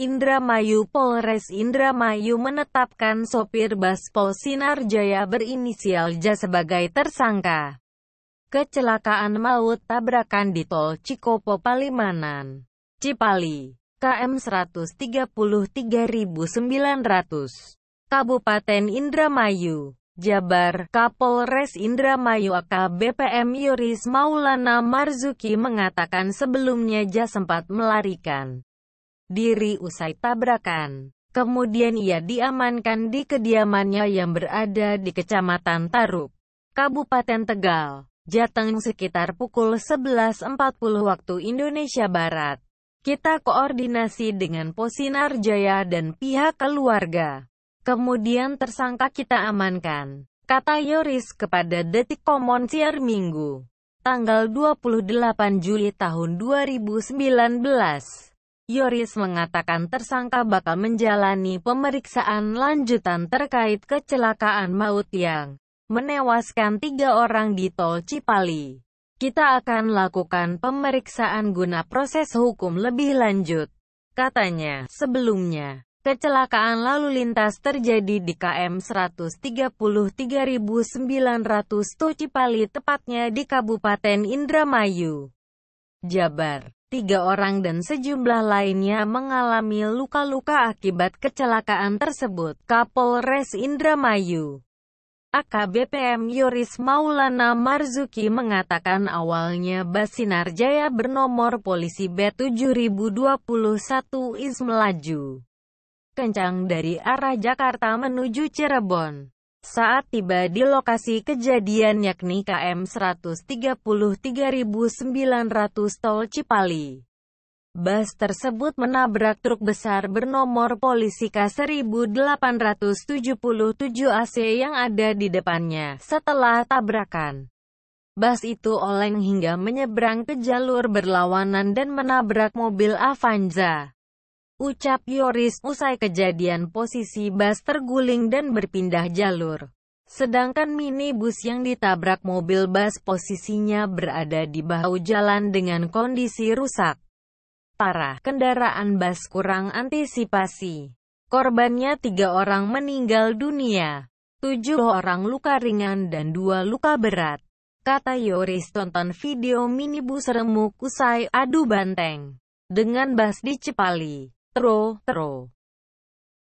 Indramayu Polres Indramayu menetapkan sopir bus Baspol Sinarjaya berinisial J sebagai tersangka. Kecelakaan maut tabrakan di Tol Cikopo Palimanan, Cipali, KM 133900, Kabupaten Indramayu. Jabar, Kapolres Indramayu AKBPM Yoris Maulana Marzuki mengatakan sebelumnya J sempat melarikan diri usai tabrakan. Kemudian ia diamankan di kediamannya yang berada di Kecamatan Tarub, Kabupaten Tegal, Jateng sekitar pukul 11.40 waktu Indonesia Barat. Kita koordinasi dengan Posinar Jaya dan pihak keluarga. Kemudian tersangka kita amankan, kata Yoris kepada Detik Komon siar Minggu, tanggal 28 Juli tahun 2019. Yoris mengatakan tersangka bakal menjalani pemeriksaan lanjutan terkait kecelakaan maut yang menewaskan tiga orang di Tol Cipali. Kita akan lakukan pemeriksaan guna proses hukum lebih lanjut. Katanya, sebelumnya, kecelakaan lalu lintas terjadi di KM 133.900 Tol Cipali tepatnya di Kabupaten Indramayu, Jabar. Tiga orang dan sejumlah lainnya mengalami luka-luka akibat kecelakaan tersebut. Kapolres Indramayu AKBPM Yoris Maulana Marzuki mengatakan awalnya Basinar Jaya bernomor polisi B7021 is melaju kencang dari arah Jakarta menuju Cirebon. Saat tiba di lokasi kejadian yakni KM 133.900 Tol Cipali, bus tersebut menabrak truk besar bernomor polisi K1877 AC yang ada di depannya. Setelah tabrakan, bus itu oleng hingga menyeberang ke jalur berlawanan dan menabrak mobil Avanza ucap Yoris usai kejadian posisi bus terguling dan berpindah jalur. Sedangkan minibus yang ditabrak mobil bus posisinya berada di bahu jalan dengan kondisi rusak. Parah, kendaraan bus kurang antisipasi. Korbannya tiga orang meninggal dunia, tujuh orang luka ringan dan dua luka berat. Kata Yoris tonton video minibus remuk usai adu banteng dengan bus di Cipali. Tro, tro.